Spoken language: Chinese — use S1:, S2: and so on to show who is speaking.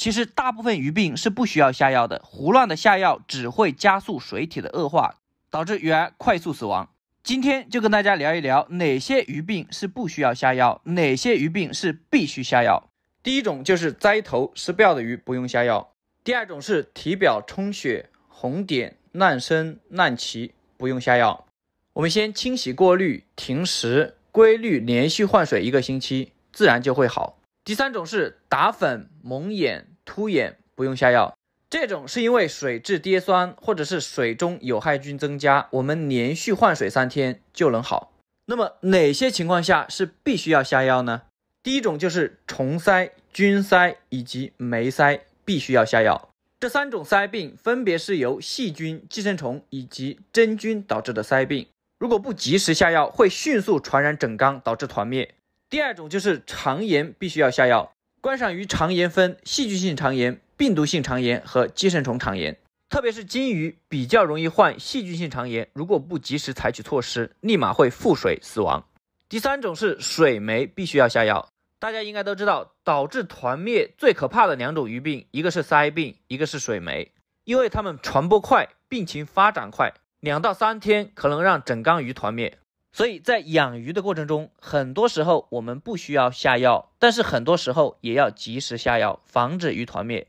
S1: 其实大部分鱼病是不需要下药的，胡乱的下药只会加速水体的恶化，导致鱼儿快速死亡。今天就跟大家聊一聊，哪些鱼病是不需要下药，哪些鱼病是必须下药。第一种就是栽头死膘的鱼不用下药，第二种是体表充血、红点、烂身、烂鳍不用下药，我们先清洗、过滤、停食、规律连续换水一个星期，自然就会好。第三种是打粉蒙眼。突眼不用下药，这种是因为水质跌酸或者是水中有害菌增加，我们连续换水三天就能好。那么哪些情况下是必须要下药呢？第一种就是虫鳃、菌鳃以及霉鳃必须要下药，这三种腮病分别是由细菌、寄生虫以及真菌导致的腮病，如果不及时下药，会迅速传染整缸，导致团灭。第二种就是肠炎必须要下药。观赏鱼肠炎分细菌性肠炎、病毒性肠炎和寄生虫肠炎，特别是金鱼比较容易患细菌性肠炎，如果不及时采取措施，立马会腹水死亡。第三种是水霉，必须要下药。大家应该都知道，导致团灭最可怕的两种鱼病，一个是腮病，一个是水霉，因为它们传播快，病情发展快，两到三天可能让整缸鱼团灭。所以在养鱼的过程中，很多时候我们不需要下药，但是很多时候也要及时下药，防止鱼团灭。